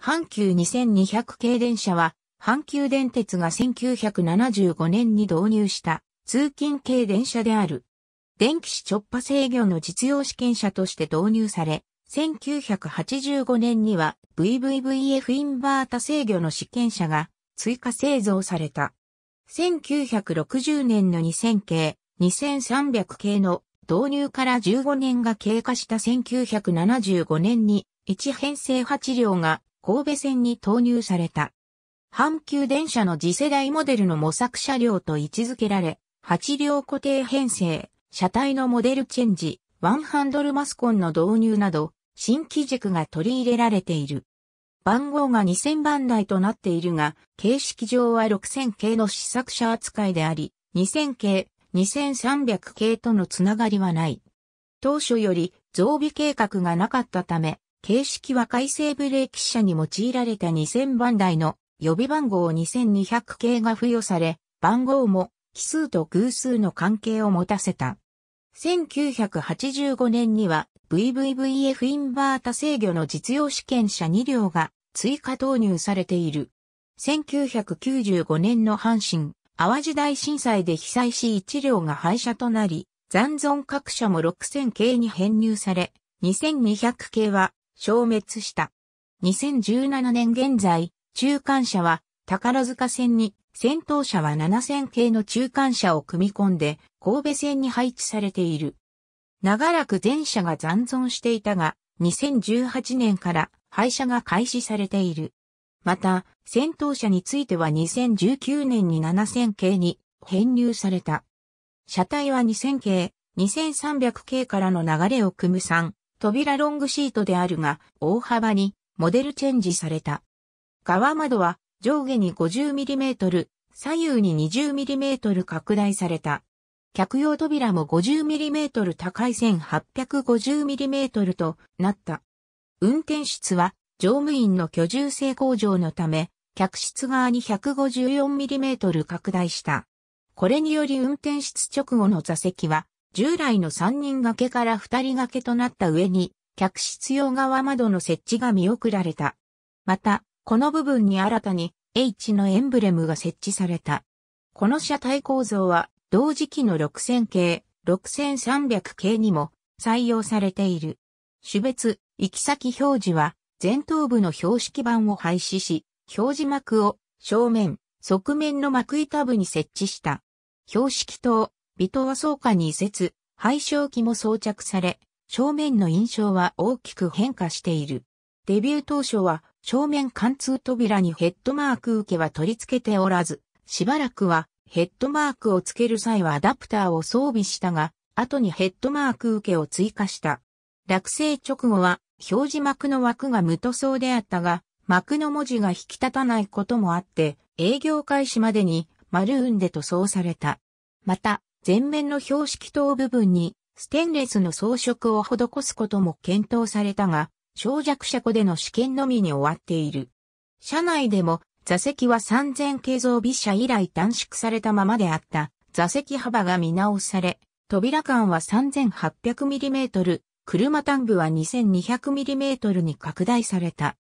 阪急2200系電車は、阪急電鉄が1975年に導入した通勤系電車である。電気視直波制御の実用試験車として導入され、1985年には VVVF インバータ制御の試験車が追加製造された。1960年の2000系、2300系の導入から15年が経過した1975年に1編成8両が神戸線に投入された。阪急電車の次世代モデルの模索車両と位置づけられ、8両固定編成、車体のモデルチェンジ、ワンハンドルマスコンの導入など、新機軸が取り入れられている。番号が2000番台となっているが、形式上は6000系の試作車扱いであり、2000系、2300系とのつながりはない。当初より増備計画がなかったため、形式は改正ブレーキ車に用いられた2000番台の予備番号2200系が付与され、番号も奇数と偶数の関係を持たせた。1985年には VVVF インバータ制御の実用試験車2両が追加投入されている。1995年の阪神、淡路大震災で被災し1両が廃車となり、残存各社も6000系に編入され、2200系は消滅した。2017年現在、中間車は宝塚線に先頭車は7000系の中間車を組み込んで神戸線に配置されている。長らく全車が残存していたが、2018年から廃車が開始されている。また、先頭車については2019年に7000系に編入された。車体は2000系、2300系からの流れを組む3、扉ロングシートであるが、大幅にモデルチェンジされた。側窓は上下に 50mm、左右に 20mm 拡大された。客用扉も 50mm 高い 1850mm となった。運転室は乗務員の居住性向上のため、客室側に 154mm 拡大した。これにより運転室直後の座席は従来の3人掛けから2人掛けとなった上に、客室用側窓の設置が見送られた。また、この部分に新たに H のエンブレムが設置された。この車体構造は、同時期の6000系、6300系にも採用されている。種別、行き先表示は、前頭部の標識板を廃止し、表示幕を正面、側面の幕板部に設置した。標識灯、尾藤は草下に移設、廃焼機も装着され、正面の印象は大きく変化している。デビュー当初は正面貫通扉にヘッドマーク受けは取り付けておらず、しばらくはヘッドマークを付ける際はアダプターを装備したが、後にヘッドマーク受けを追加した。落成直後は表示幕の枠が無塗装であったが、幕の文字が引き立たないこともあって、営業開始までにマルーンで塗装された。また、前面の標識等部分にステンレスの装飾を施すことも検討されたが、小弱車庫での試験のみに終わっている。車内でも座席は3000系造美車以来短縮されたままであった座席幅が見直され、扉間は 3800mm、車端部は 2200mm に拡大された。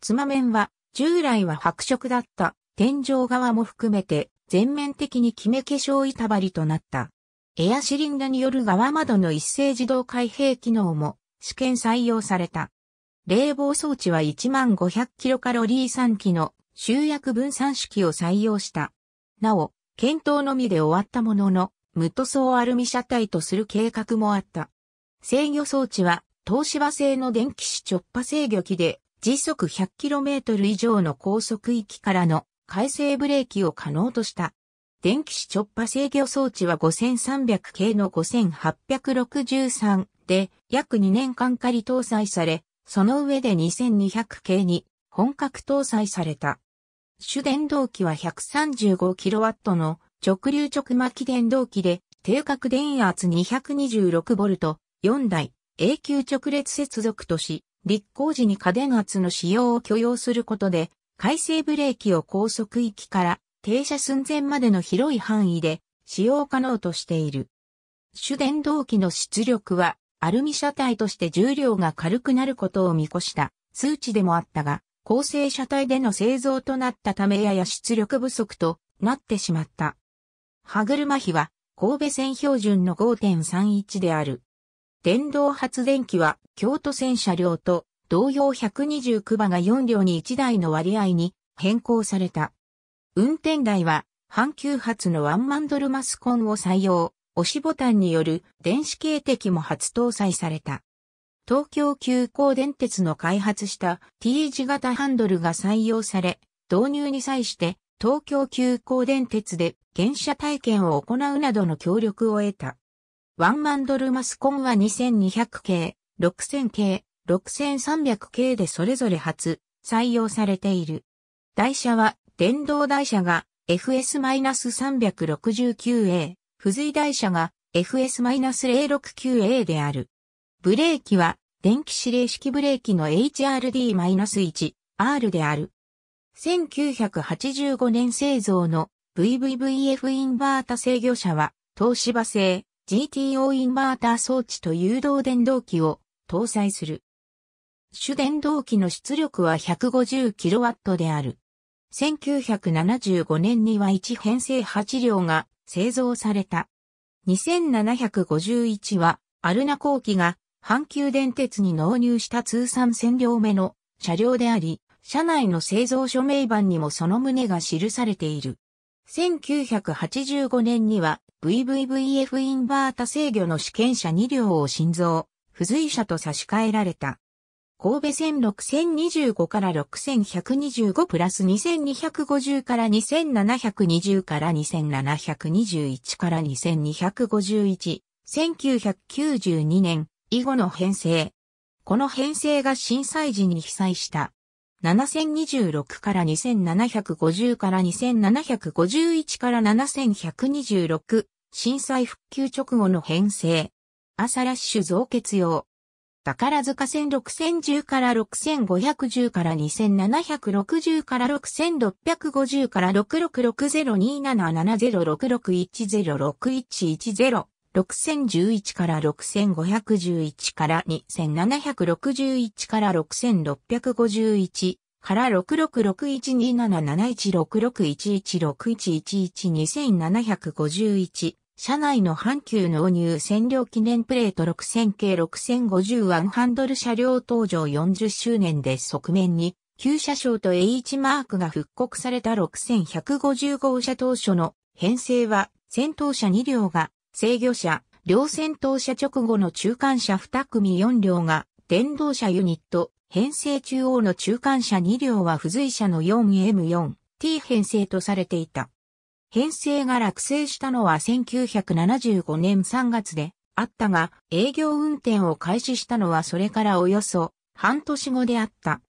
つま面は従来は白色だった天井側も含めて全面的に決め化粧板張りとなった。エアシリンダによる側窓の一斉自動開閉機能も試験採用された。冷房装置は1 5 0 0キロカロリー3機の集約分散式を採用した。なお、検討のみで終わったものの、無塗装アルミ車体とする計画もあった。制御装置は、東芝製の電気子直波制御機で、時速 100km 以上の高速域からの回生ブレーキを可能とした。電気子直波制御装置は5300系の5863で約2年間仮搭載され、その上で2200系に本格搭載された。主電動機は 135kW の直流直巻電動機で定格電圧 226V、4台、永久直列接続とし、立候時に過電圧の使用を許容することで、回生ブレーキを高速域から停車寸前までの広い範囲で使用可能としている。主電動機の出力はアルミ車体として重量が軽くなることを見越した数値でもあったが、構成車体での製造となったためやや出力不足となってしまった。歯車比は神戸線標準の5.31である。電動発電機は京都線車両と同様129馬が4両に1台の割合に変更された。運転台は、阪急発のワンマンドルマスコンを採用、押しボタンによる電子警笛も初搭載された。東京急行電鉄の開発した T 字型ハンドルが採用され、導入に際して東京急行電鉄で原車体験を行うなどの協力を得た。ワンマンドルマスコンは2200系、6000系、6300系でそれぞれ初採用されている。台車は電動台車が FS-369A、付随台車が FS-069A である。ブレーキは電気指令式ブレーキの HRD-1R である。1985年製造の VVVF インバータ制御車は東芝製 GTO インバータ装置と誘導電動機を搭載する。主電動機の出力は 150kW である。1975年には1編成8両が製造された。2751は、アルナ後期が阪急電鉄に納入した通算1000両目の車両であり、車内の製造署名板にもその旨が記されている。1985年には VVVF インバータ制御の試験車2両を心臓、付随車と差し替えられた。神戸線6025から6125プラス2250から2720から2721から2251、1992年以後の編成。この編成が震災時に被災した。7026から2750から2751から7126震災復旧直後の編成。朝ラッシュ増血用。宝塚線6010から6510から2760から6650から6660277066106110 6011から6511から2761から6651から66612771661161112751車内の阪急納入占領記念プレート6000系6050ワンハンドル車両登場40周年で側面に、旧車掌と H マークが復刻された6150号車当初の編成は、先頭車2両が制御車、両先頭車直後の中間車2組4両が電動車ユニット、編成中央の中間車2両は付随車の 4M4T 編成とされていた。編成が落成したのは1975年3月であったが、営業運転を開始したのはそれからおよそ半年後であった。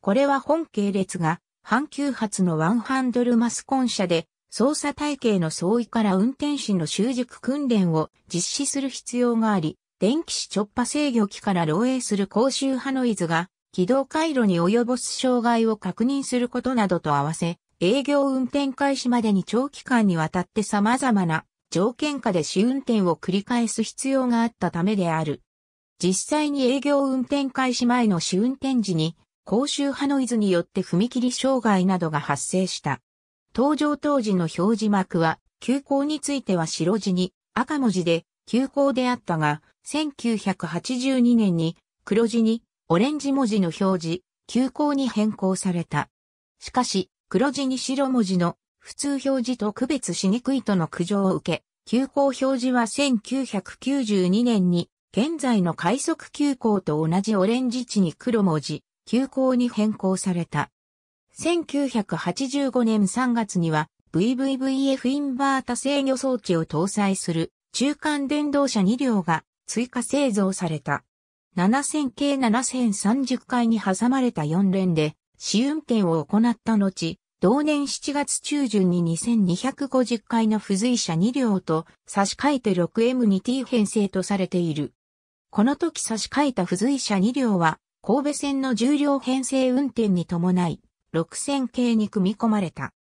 これは本系列が阪急発のワンハンドルマスコン車で操作体系の相違から運転士の習熟訓練を実施する必要があり、電気子直波制御機から漏洩する高周波ノイズが軌道回路に及ぼす障害を確認することなどと合わせ、営業運転開始までに長期間にわたって様々な条件下で試運転を繰り返す必要があったためである。実際に営業運転開始前の試運転時に、高周波ノイズによって踏切障害などが発生した。登場当時の表示幕は、急行については白地に赤文字で急行であったが、1982年に黒地にオレンジ文字の表示、急行に変更された。しかし、黒字に白文字の普通表示と区別しにくいとの苦情を受け、休校表示は1992年に現在の快速急行と同じオレンジ地に黒文字、急行に変更された。1985年3月には VVVF インバータ制御装置を搭載する中間電動車2両が追加製造された。7000系7030回に挟まれた4連で試運転を行った後、同年7月中旬に2250回の付随車2両と差し替えて 6M2T 編成とされている。この時差し替えた付随車2両は神戸線の重量編成運転に伴い6000系に組み込まれた。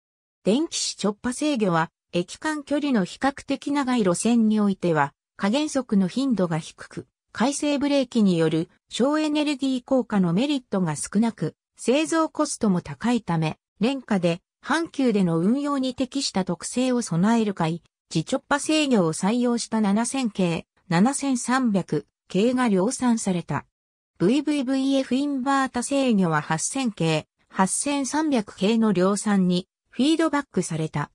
電気子直波制御は駅間距離の比較的長い路線においては加減速の頻度が低く、回生ブレーキによる省エネルギー効果のメリットが少なく、製造コストも高いため、廉価で、阪急での運用に適した特性を備える会、自直波制御を採用した7000系、7300系が量産された。VVVF インバータ制御は8000系、8300系の量産にフィードバックされた。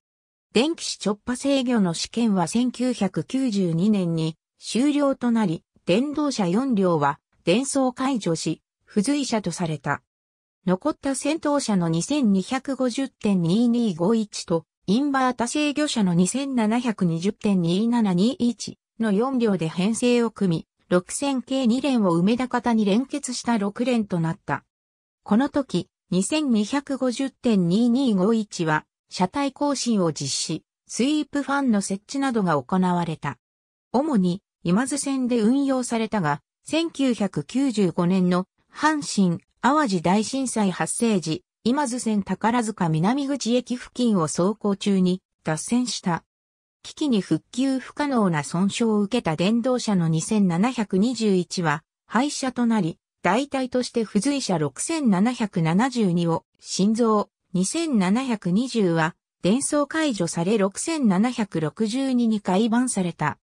電気子直波制御の試験は1992年に終了となり、電動車4両は電装解除し、付随車とされた。残った先頭車の2250.2251と、インバータ制御車の2720.2721の4両で編成を組み、6000系2連を梅た型に連結した6連となった。この時、2250.2251は、車体更新を実施、スイープファンの設置などが行われた。主に、今津線で運用されたが、1995年の阪神淡路大震災発生時、今津線宝塚南口駅付近を走行中に脱線した。危機に復旧不可能な損傷を受けた電動車の2721は廃車となり、代替として付随車6772を心臓、2720は電装解除され6762に改版された。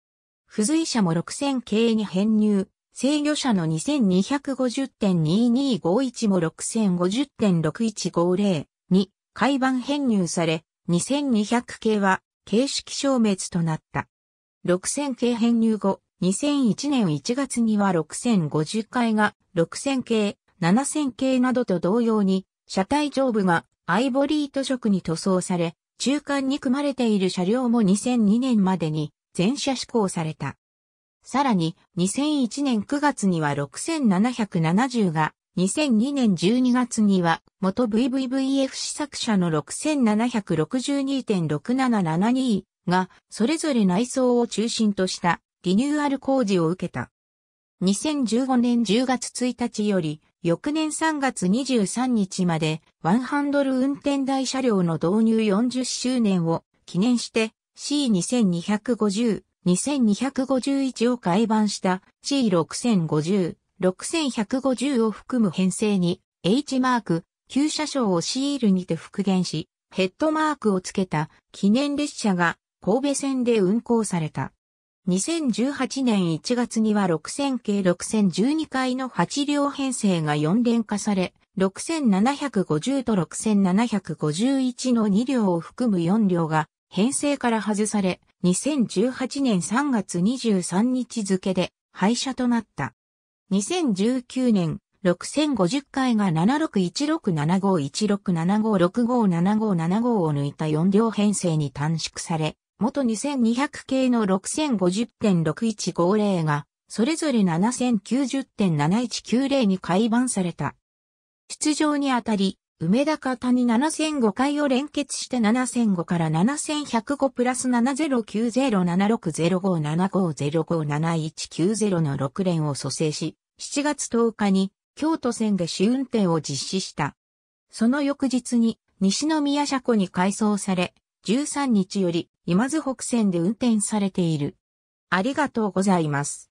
付随車も6000系に編入、制御者の2250.2251も6050.6150に海板編入され、2200系は形式消滅となった。6000系編入後、2001年1月には6050回が6000系、7000系などと同様に、車体上部がアイボリー塗色に塗装され、中間に組まれている車両も2002年までに全車施行された。さらに、2001年9月には6770が、2002年12月には、元 VVVF 試作者の6762.6772が、それぞれ内装を中心としたリニューアル工事を受けた。2015年10月1日より、翌年3月23日まで、ワンハンドル運転台車両の導入40周年を記念して、C2250 2251を改版した C6050、6150を含む編成に H マーク、旧車掌をシールにて復元し、ヘッドマークをつけた記念列車が神戸線で運行された。2018年1月には6000系6012回の8両編成が4連化され、6750と6751の2両を含む4両が編成から外され、2018年3月23日付で廃車となった。2019年、6050回が7616751675657575を抜いた4両編成に短縮され、元2200系の6050.6150が、それぞれ7090.7190に改版された。出場にあたり、梅田高谷7005回を連結して7005から7105プラス7 0 9 0 7 6 0 5 7 5 0 5 7 1 9 0の6連を蘇生し、7月10日に京都線で試運転を実施した。その翌日に西宮車庫に改装され、13日より今津北線で運転されている。ありがとうございます。